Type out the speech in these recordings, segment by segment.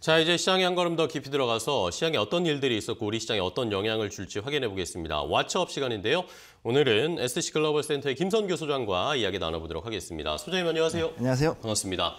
자, 이제 시장에 한 걸음 더 깊이 들어가서 시장에 어떤 일들이 있었고 우리 시장에 어떤 영향을 줄지 확인해 보겠습니다. 왓츠업 시간인데요. 오늘은 SC 글로벌 센터의 김선규 소장과 이야기 나눠보도록 하겠습니다. 소장님 안녕하세요. 네, 안녕하세요. 반갑습니다.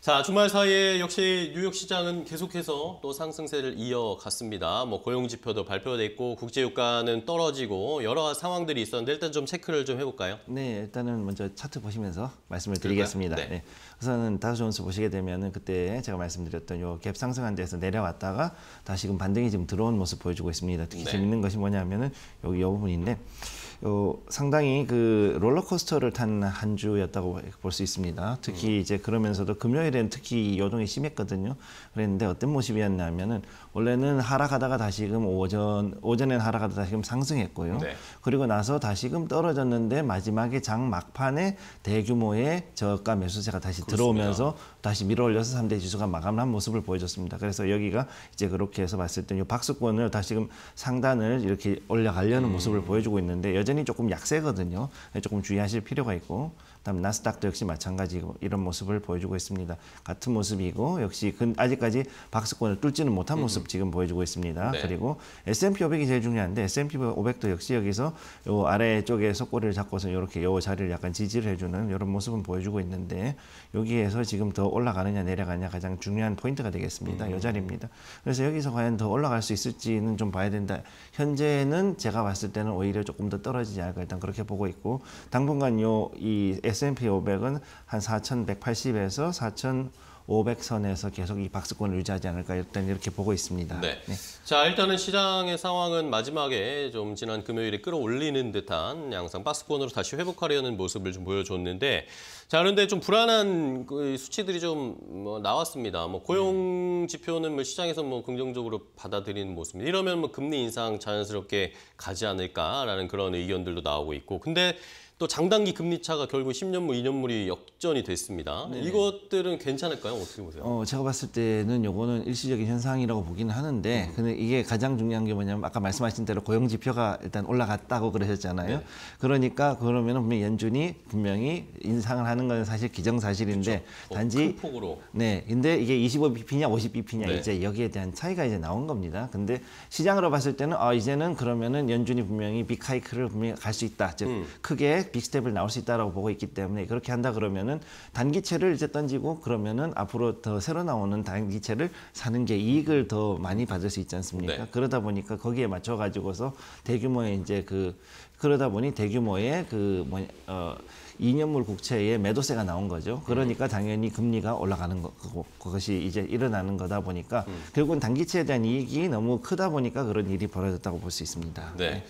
자, 주말 사이에 역시 뉴욕 시장은 계속해서 또 상승세를 이어갔습니다. 뭐 고용 지표도 발표됐고 국제 유가는 떨어지고 여러 상황들이 있었는데 일단 좀 체크를 좀 해볼까요? 네, 일단은 먼저 차트 보시면서 말씀을 드 드리겠습니다. 네. 네. 우선은 다우존스 보시게 되면은 그때 제가 말씀드렸던 요 갭 상승한 데서 내려왔다가 다시금 반등이 지금 들어온 모습 보여주고 있습니다. 특히 네. 재밌는 것이 뭐냐면은 여기 요 부분인데 요 상당히 그 롤러코스터를 탄 한 주였다고 볼 수 있습니다. 특히 음. 이제 그러면서도 금요일엔 특히 요동이 심했거든요. 그랬는데 어떤 모습이었냐면은 원래는 하락하다가 다시금 오전 오전엔 하락하다 가 다시금 상승했고요. 네. 그리고 나서 다시금 떨어졌는데 마지막에 장 막판에 대규모의 저가 매수세가 다시 들어오면서 다시 밀어올려서 3대 지수가 마감한 모습을 보여줬습니다. 그래서 여기가 이제 그렇게 해서 봤을 때는 박스권을 다시금 상단을 이렇게 올려가려는 음. 모습을 보여주고 있는데 여전히 조금 약세거든요. 네, 조금 주의하실 필요가 있고 그다음 나스닥도 역시 마찬가지고 이런 모습을 보여주고 있습니다. 같은 모습이고 역시 아직까지 박스권을 뚫지는 못한 음. 모습 지금 보여주고 있습니다. 네. 그리고 S&P 500이 제일 중요한데 S&P 500도 역시 여기서 요 아래 쪽에 속꼬리를 잡고서 이렇게 요 자리를 약간 지지를 해주는 이런 모습은 보여주고 있는데 요 여기에서 지금 더 올라가느냐 내려가느냐 가장 중요한 포인트가 되겠습니다. 음. 요 자리입니다. 그래서 여기서 과연 더 올라갈 수 있을지는 좀 봐야 된다. 현재는 제가 봤을 때는 오히려 조금 더 떨어지지 않을까 일단 그렇게 보고 있고 당분간 요이 S&P 500은 한 4,180에서 4,000 500선에서 계속 이 박스권을 유지하지 않을까 일단 이렇게 보고 있습니다. 네. 네. 자 일단은 시장의 상황은 마지막에 좀 지난 금요일에 끌어올리는 듯한 양상 박스권으로 다시 회복하려는 모습을 좀 보여줬는데 자 그런데 좀 불안한 그 수치들이 좀 뭐 나왔습니다. 뭐 고용 음. 지표는 뭐 시장에서 뭐 긍정적으로 받아들이는 모습 이러면 뭐 금리 인상 자연스럽게 가지 않을까라는 그런 의견들도 나오고 있고 근데 또 장단기 금리차가 결국 10년물, 2년물이 역전이 됐습니다. 네, 네 이것들은 괜찮을까요? 어떻게 보세요? 어, 제가 봤을 때는 이거는 일시적인 현상이라고 보기는 하는데 음. 근데 이게 가장 중요한 게 뭐냐면 아까 말씀하신 대로 고용 지표가 일단 올라갔다고 그러셨잖아요. 네. 그러니까 그러면 분명 연준이 분명히 인상을 하는 건 사실 기정사실인데 그렇죠. 단지 폭 어, 네. 근데 이게 25bp냐 50bp냐 네. 이제 여기에 대한 차이가 이제 나온 겁니다. 근데 시장으로 봤을 때는 아, 이제는 그러면은 연준이 분명히 빅하이크를 분명히 갈 수 있다. 즉 음. 크게 빅스텝을 나올 수 있다라고 보고 있기 때문에 그렇게 한다 그러면은 단기채를 이제 던지고 그러면은 앞으로 더 새로 나오는 단기채를 사는 게 이익을 더 많이 받을 수 있지 않습니까? 네. 그러다 보니까 거기에 맞춰 가지고서 대규모의 이제 그 그러다 보니 대규모의 그 뭐냐 어 이년물 국채에 매도세가 나온 거죠. 그러니까 당연히 금리가 올라가는 거, 고 그, 그것이 이제 일어나는 거다 보니까 음. 결국은 단기채에 대한 이익이 너무 크다 보니까 그런 일이 벌어졌다고 볼 수 있습니다. 네. 네.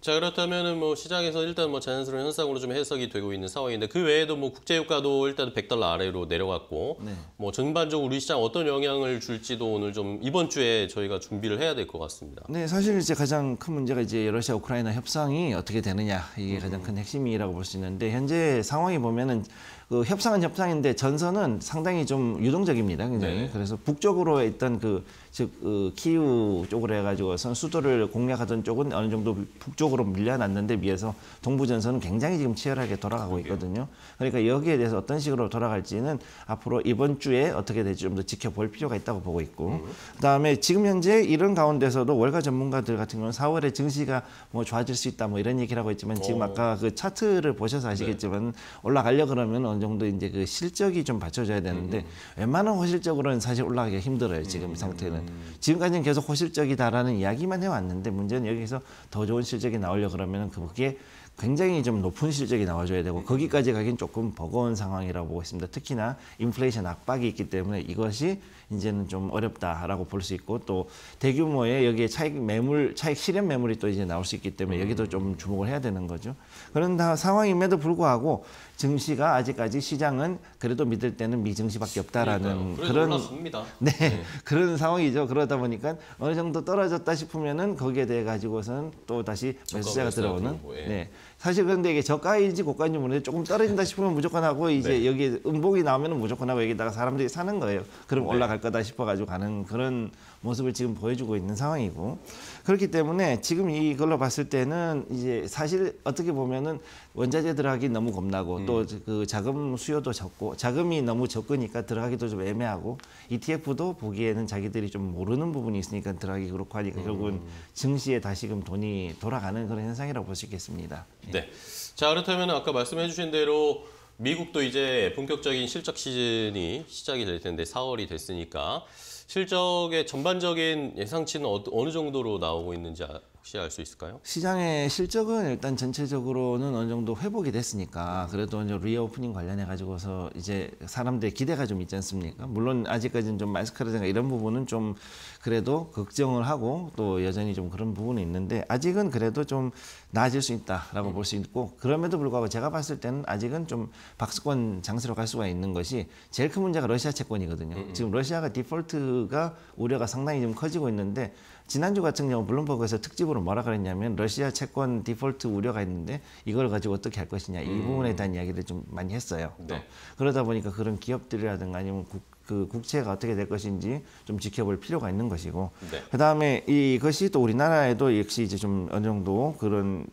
자 그렇다면은 뭐 시장에서 일단 뭐 자연스러운 현상으로 좀 해석이 되고 있는 상황인데 그 외에도 뭐 국제유가도 일단 100달러 아래로 내려갔고 네. 뭐 전반적으로 우리 시장 어떤 영향을 줄지도 오늘 좀 이번 주에 저희가 준비를 해야 될 것 같습니다. 네 사실 이제 가장 큰 문제가 이제 러시아 우크라이나 협상이 어떻게 되느냐 이게 가장 음. 큰 핵심이라고 볼 수 있는데 현재 상황이 보면은 그 협상은 협상인데 전선은 상당히 좀 유동적입니다. 굉장히. 네 그래서 북쪽으로 있던 그, 즉, 그 키우 쪽으로 해가지고선 수도를 공략하던 쪽은 어느 정도 북쪽으로 밀려났는데 비해서 동부 전선은 굉장히 지금 치열하게 돌아가고 있거든요. 그러니까 여기에 대해서 어떤 식으로 돌아갈지는 앞으로 이번 주에 어떻게 될지 좀 더 지켜볼 필요가 있다고 보고 있고. 음. 그다음에 지금 현재 이런 가운데서도 월가 전문가들 같은 경우는 4월에 증시가 뭐 좋아질 수 있다 뭐 이런 얘기를 하고 있지만 지금 아까 그 차트를 보셔서 아시겠지만 네. 올라가려 그러면 어느 정도 이제 그 실적이 좀 받쳐줘야 되는데 음. 웬만한 호실적으로는 사실 올라가기가 힘들어요. 지금 음. 상태는. 지금까지는 계속 호실적이다라는 이야기만 해왔는데 문제는 여기서 더 좋은 실적이 나오려 그러면 은 그게 굉장히 좀 높은 실적이 나와줘야 되고 거기까지 가긴 조금 버거운 상황이라고 보고 있습니다. 특히나 인플레이션 압박이 있기 때문에 이것이 이제는 좀 어렵다라고 볼 수 있고 또 대규모의 여기에 차익 매물 차익 실현 매물이 또 이제 나올 수 있기 때문에 여기도 음. 좀 주목을 해야 되는 거죠. 그런 상황임에도 불구하고 증시가 아직까지 시장은 그래도 믿을 때는 미증시밖에 없다라는 그런 네, 네, 그런 상황이죠. 그러다 보니까 어느 정도 떨어졌다 싶으면은 거기에 대해 가지고선 또 다시 매수자가 들어오는 예. 네. 사실 그런데 이게 저가인지 고가인지 모르는데 조금 떨어진다 싶으면 무조건 하고 이제 네. 여기 음봉이 나오면 무조건 하고 여기다가 사람들이 사는 거예요. 그럼 네. 올라갈 거다 싶어가지고 가는 그런 모습을 지금 보여주고 있는 상황이고 그렇기 때문에 지금 이걸로 봤을 때는 이제 사실 어떻게 보면은 원자재 들어가기 너무 겁나고 음. 또그 자금 수요도 적고 자금이 너무 적으니까 들어가기도 좀 애매하고 ETF도 보기에는 자기들이 좀 모르는 부분이 있으니까 들어가기 그렇고 하니까 음. 결국은 증시에 다시금 돈이 돌아가는 그런 현상이라고 볼 수 있겠습니다. 예. 네. 자 그렇다면 아까 말씀해주신 대로 미국도 이제 본격적인 실적 시즌이 시작이 될 텐데 4월이 됐으니까 실적의 전반적인 예상치는 어, 어느 정도로 나오고 있는지 아, 혹시 알 수 있을까요? 시장의 실적은 일단 전체적으로는 어느 정도 회복이 됐으니까 그래도 이제 리오프닝 관련해 가지고서 이제 사람들의 기대가 좀 있지 않습니까? 물론 아직까지는 좀 마스크라든가 이런 부분은 좀 그래도 걱정을 하고 또 여전히 좀 그런 부분이 있는데 아직은 그래도 좀 나아질 수 있다라고 음. 볼수 있고 그럼에도 불구하고 제가 봤을 때는 아직은 좀 박스권 장세로 갈 수가 있는 것이 제일 큰 문제가 러시아 채권이거든요. 음. 음. 지금 러시아가 디폴트가 우려가 상당히 좀 커지고 있는데 지난주 같은 경우 블룸버그에서 특집으로 뭐라 그랬냐면 러시아 채권 디폴트 우려가 있는데 이걸 가지고 어떻게 할 것이냐 이 음. 부분에 대한 이야기를 좀 많이 했어요. 네. 그러다 보니까 그런 기업들이라든가 아니면 국, 그 국채가 어떻게 될 것인지 좀 지켜볼 필요가 있는 것이고 네. 그다음에 이것이 또 우리나라에도 역시 이제 좀 어느 정도 그런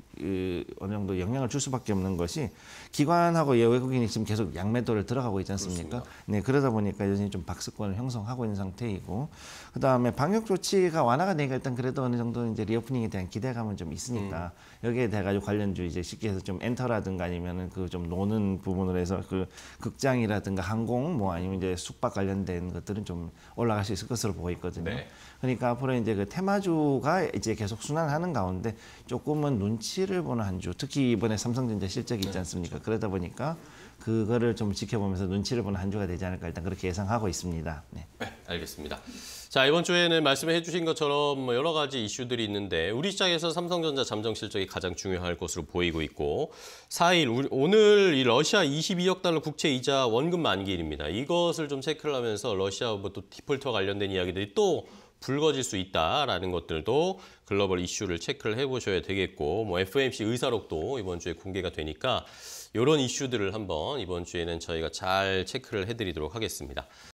어느 정도 영향을 줄 수밖에 없는 것이 기관하고 외국인이 지금 계속 양매도를 들어가고 있지 않습니까? 그렇습니다. 네 그러다 보니까 여전히 좀 박스권을 형성하고 있는 상태이고 그 다음에 방역 조치가 완화가 되니까 일단 그래도 어느 정도 이제 리오프닝에 대한 기대감은 좀 있으니까 음. 여기에 대해 가지고 관련주 이제 쉽게 해서 좀 엔터라든가 아니면은 그좀 노는 부분으로 해서 그 극장이라든가 항공 뭐 아니면 이제 숙박 관련된 것들은 좀 올라갈 수 있을 것으로 보고 있거든요. 네. 그러니까 앞으로 이제 그 테마주가 이제 계속 순환하는 가운데 조금은 눈치 피해를 보는 한 주, 특히 이번에 삼성전자 실적이 있지 네. 않습니까? 그러다 보니까 그거를 좀 지켜보면서 눈치를 보는 한 주가 되지 않을까 일단 그렇게 예상하고 있습니다. 네, 네 알겠습니다. 자 이번 주에는 말씀해 주신 것처럼 뭐 여러 가지 이슈들이 있는데 우리 시장에서 삼성전자 잠정 실적이 가장 중요할 것으로 보이고 있고 4일 오늘 이 러시아 22억 달러 국채 이자 원금 만기일입니다. 이것을 좀 체크를 하면서 러시아부또 디폴트와 관련된 이야기들이 또 불거질 수 있다라는 것들도 글로벌 이슈를 체크를 해보셔야 되겠고 뭐 FOMC 의사록도 이번 주에 공개가 되니까 이런 이슈들을 한번 이번 주에는 저희가 잘 체크를 해드리도록 하겠습니다.